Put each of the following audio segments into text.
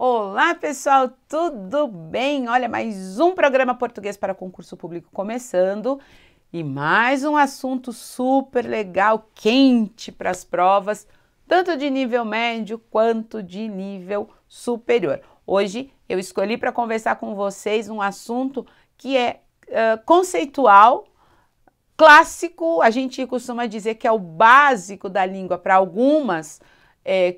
Olá, pessoal, tudo bem? Olha, mais um programa português para concurso público começando e mais um assunto super legal, quente para as provas, tanto de nível médio quanto de nível superior. Hoje eu escolhi para conversar com vocês um assunto que é uh, conceitual, clássico, a gente costuma dizer que é o básico da língua para algumas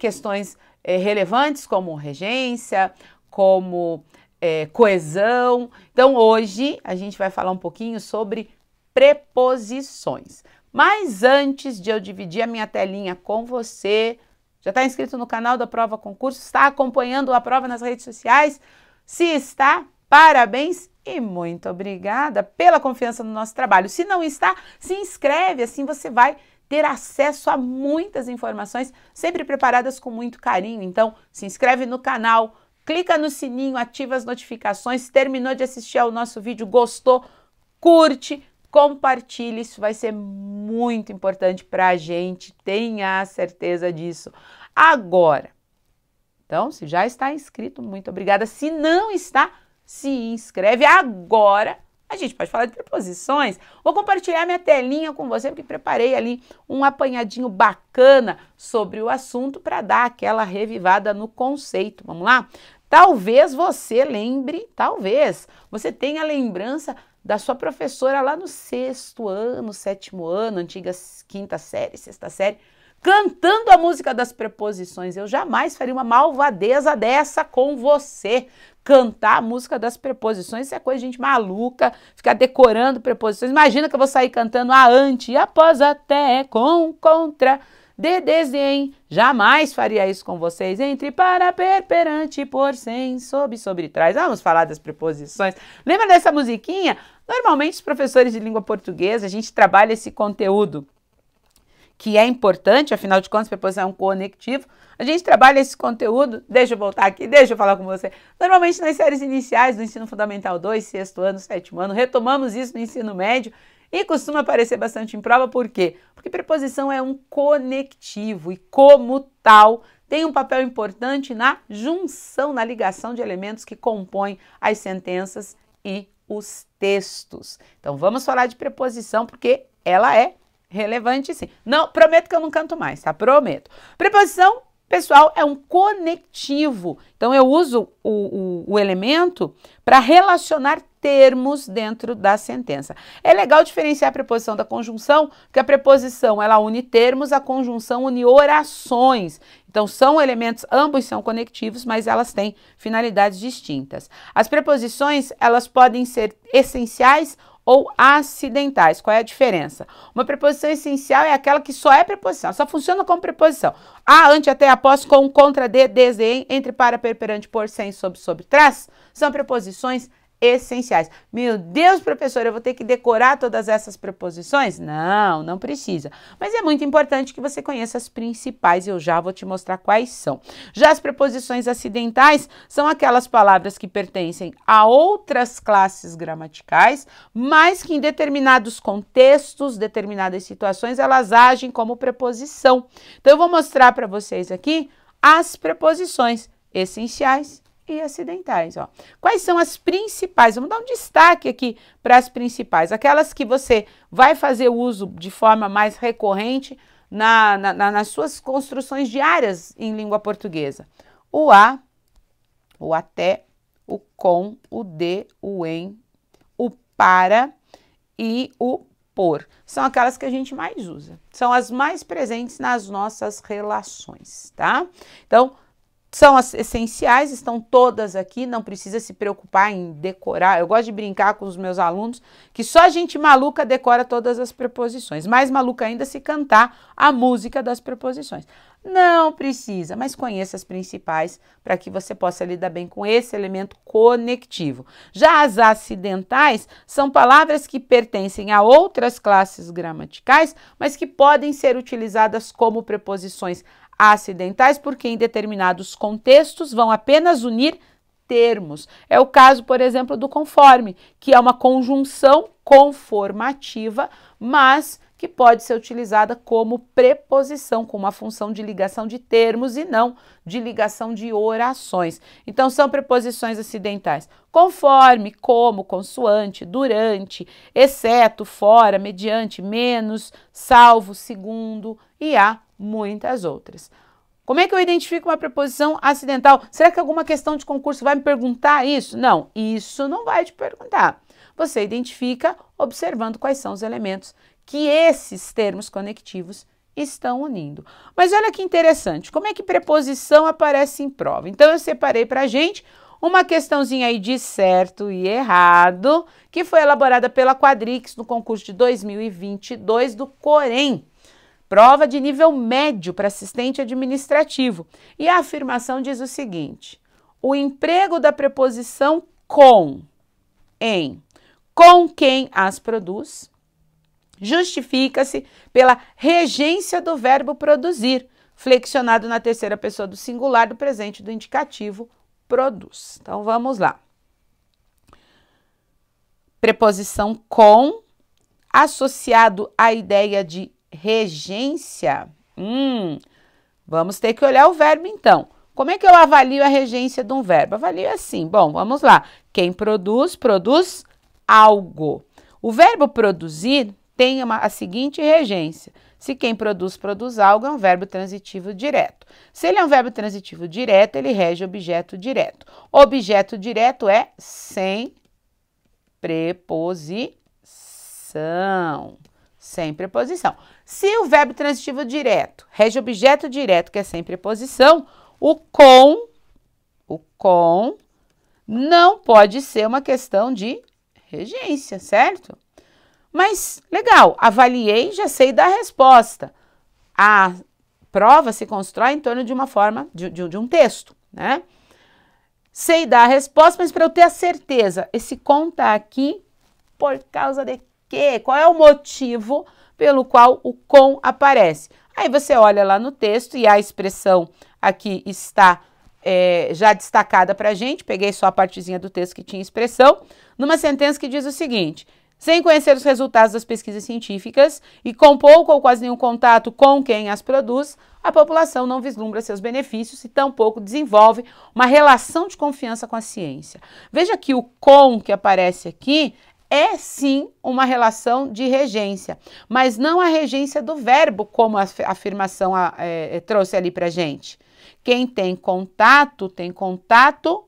questões é, relevantes como regência, como é, coesão. Então, hoje a gente vai falar um pouquinho sobre preposições. Mas antes de eu dividir a minha telinha com você, já está inscrito no canal da Prova Concurso? Está acompanhando a prova nas redes sociais? Se está, parabéns e muito obrigada pela confiança no nosso trabalho. Se não está, se inscreve, assim você vai ter acesso a muitas informações, sempre preparadas com muito carinho. Então, se inscreve no canal, clica no sininho, ativa as notificações. Terminou de assistir ao nosso vídeo, gostou? Curte, compartilhe, isso vai ser muito importante para a gente, tenha certeza disso. Agora, então, se já está inscrito, muito obrigada. Se não está, se inscreve agora a gente pode falar de preposições. Vou compartilhar minha telinha com você, porque preparei ali um apanhadinho bacana sobre o assunto para dar aquela revivada no conceito. Vamos lá? Talvez você lembre, talvez você tenha lembrança da sua professora lá no sexto ano, sétimo ano, antiga quinta série, sexta série, cantando a música das preposições. Eu jamais faria uma malvadeza dessa com você. Cantar a música das preposições, isso é coisa de gente maluca, ficar decorando preposições. Imagina que eu vou sair cantando a ante, após, até, com, contra, de, desdém. Jamais faria isso com vocês. Entre, para, per, perante, por, sem, sob, sobre, trás. Vamos falar das preposições. Lembra dessa musiquinha? Normalmente os professores de língua portuguesa, a gente trabalha esse conteúdo que é importante, afinal de contas, preposição é um conectivo. A gente trabalha esse conteúdo, deixa eu voltar aqui, deixa eu falar com você. Normalmente nas séries iniciais do ensino fundamental 2, sexto ano, sétimo ano, retomamos isso no ensino médio e costuma aparecer bastante em prova, por quê? Porque preposição é um conectivo e, como tal, tem um papel importante na junção, na ligação de elementos que compõem as sentenças e os textos. Então vamos falar de preposição porque ela é relevante sim. Não, prometo que eu não canto mais, tá? Prometo. Preposição, pessoal, é um conectivo. Então, eu uso o, o, o elemento para relacionar termos dentro da sentença. É legal diferenciar a preposição da conjunção, porque a preposição ela une termos, a conjunção une orações. Então são elementos, ambos são conectivos, mas elas têm finalidades distintas. As preposições, elas podem ser essenciais ou acidentais. Qual é a diferença? Uma preposição essencial é aquela que só é preposição, só funciona como preposição. A, ante, até, após, com, contra, de, desde, entre, para, per, perante, por, sem, sob, sobre, trás, são preposições essenciais. Meu Deus, professora, eu vou ter que decorar todas essas preposições? Não, não precisa. Mas é muito importante que você conheça as principais, e eu já vou te mostrar quais são. Já as preposições acidentais são aquelas palavras que pertencem a outras classes gramaticais, mas que em determinados contextos, determinadas situações, elas agem como preposição. Então eu vou mostrar para vocês aqui as preposições essenciais e acidentais. Ó. Quais são as principais? Vamos dar um destaque aqui para as principais. Aquelas que você vai fazer uso de forma mais recorrente na, na, na, nas suas construções diárias em língua portuguesa. O a, o até, o com, o de, o em, o para e o por. São aquelas que a gente mais usa. São as mais presentes nas nossas relações, tá? Então, são as essenciais, estão todas aqui, não precisa se preocupar em decorar. Eu gosto de brincar com os meus alunos que só gente maluca decora todas as preposições, mais maluca ainda se cantar a música das preposições. Não precisa, mas conheça as principais para que você possa lidar bem com esse elemento conectivo. Já as acidentais são palavras que pertencem a outras classes gramaticais, mas que podem ser utilizadas como preposições acidentais, porque em determinados contextos vão apenas unir termos. É o caso, por exemplo, do conforme, que é uma conjunção conformativa, mas que pode ser utilizada como preposição, com uma função de ligação de termos e não de ligação de orações. Então, são preposições acidentais. Conforme, como, consoante, durante, exceto, fora, mediante, menos, salvo, segundo e a muitas outras. Como é que eu identifico uma preposição acidental? Será que alguma questão de concurso vai me perguntar isso? Não, isso não vai te perguntar. Você identifica observando quais são os elementos que esses termos conectivos estão unindo. Mas olha que interessante, como é que preposição aparece em prova? Então eu separei para a gente uma questãozinha aí de certo e errado, que foi elaborada pela Quadrix no concurso de 2022 do Corém prova de nível médio para assistente administrativo. E a afirmação diz o seguinte: o emprego da preposição com, em, com quem as produz, justifica-se pela regência do verbo produzir, flexionado na terceira pessoa do singular do presente do indicativo produz. Então vamos lá. Preposição com associado à ideia de regência. Hum, vamos ter que olhar o verbo então. Como é que eu avalio a regência de um verbo? Avalio é assim. Bom, vamos lá. Quem produz, produz algo. O verbo produzir tem uma, a seguinte regência. Se quem produz, produz algo, é um verbo transitivo direto. Se ele é um verbo transitivo direto, ele rege objeto direto. Objeto direto é sem preposição sem preposição. Se o verbo transitivo direto rege objeto direto, que é sem preposição, o com, o com, não pode ser uma questão de regência, certo? Mas, legal, avaliei, já sei da resposta. A prova se constrói em torno de uma forma, de, de, de um texto, né? Sei dar a resposta, mas para eu ter a certeza, esse com tá aqui por causa de qual é o motivo pelo qual o com aparece. Aí você olha lá no texto e a expressão aqui está é, já destacada para a gente, peguei só a partezinha do texto que tinha expressão, numa sentença que diz o seguinte: sem conhecer os resultados das pesquisas científicas e com pouco ou quase nenhum contato com quem as produz, a população não vislumbra seus benefícios e tampouco desenvolve uma relação de confiança com a ciência. Veja que o com que aparece aqui é sim uma relação de regência, mas não a regência do verbo, como a afirmação é, é, trouxe ali para gente. Quem tem contato, tem contato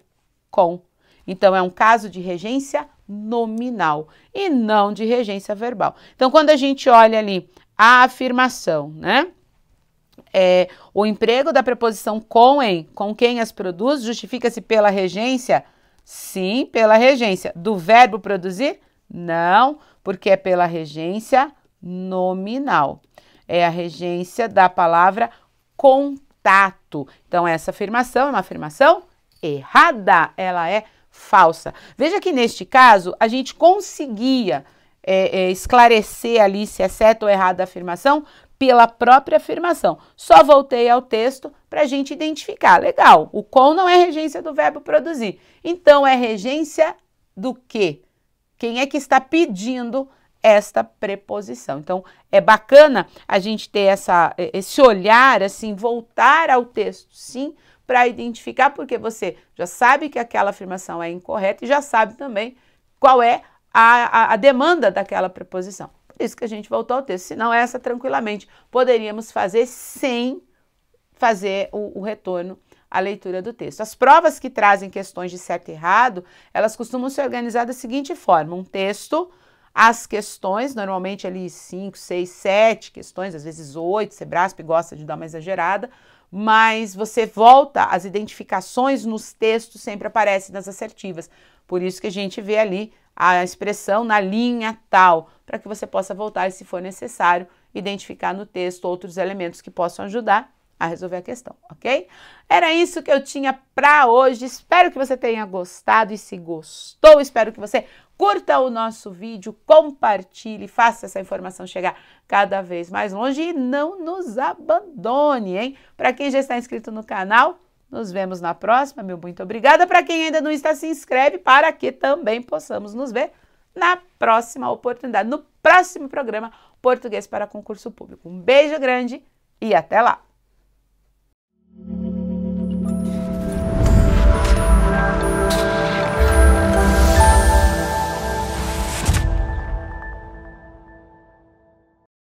com. Então, é um caso de regência nominal e não de regência verbal. Então, quando a gente olha ali a afirmação, né? É, o emprego da preposição com em, com quem as produz, justifica-se pela regência? Sim, pela regência. Do verbo produzir? Não, porque é pela regência nominal. É a regência da palavra contato. Então, essa afirmação é uma afirmação errada, ela é falsa. Veja que neste caso a gente conseguia é, é, esclarecer ali se é certa ou errada a afirmação pela própria afirmação. Só voltei ao texto para a gente identificar. Legal, o com não é regência do verbo produzir. Então é regência do que? Quem é que está pedindo esta preposição? Então, é bacana a gente ter essa, esse olhar, assim, voltar ao texto, sim, para identificar, porque você já sabe que aquela afirmação é incorreta e já sabe também qual é a, a, a demanda daquela preposição. Por isso que a gente voltou ao texto, senão essa tranquilamente poderíamos fazer sem fazer o, o retorno a leitura do texto. As provas que trazem questões de certo e errado, elas costumam ser organizadas da seguinte forma: um texto, as questões, normalmente ali 5, 6, 7 questões, às vezes 8, Sebrasp gosta de dar uma exagerada, mas você volta, as identificações nos textos sempre aparecem nas assertivas. Por isso que a gente vê ali a expressão na linha tal, para que você possa voltar e, se for necessário, identificar no texto outros elementos que possam ajudar a resolver a questão, ok? Era isso que eu tinha para hoje. Espero que você tenha gostado e se gostou, espero que você curta o nosso vídeo, compartilhe, faça essa informação chegar cada vez mais longe e não nos abandone, hein? Para quem já está inscrito no canal, nos vemos na próxima. Meu muito obrigada. Para quem ainda não está, se inscreve para que também possamos nos ver na próxima oportunidade, no próximo programa Português para Concurso Público. Um beijo grande e até lá!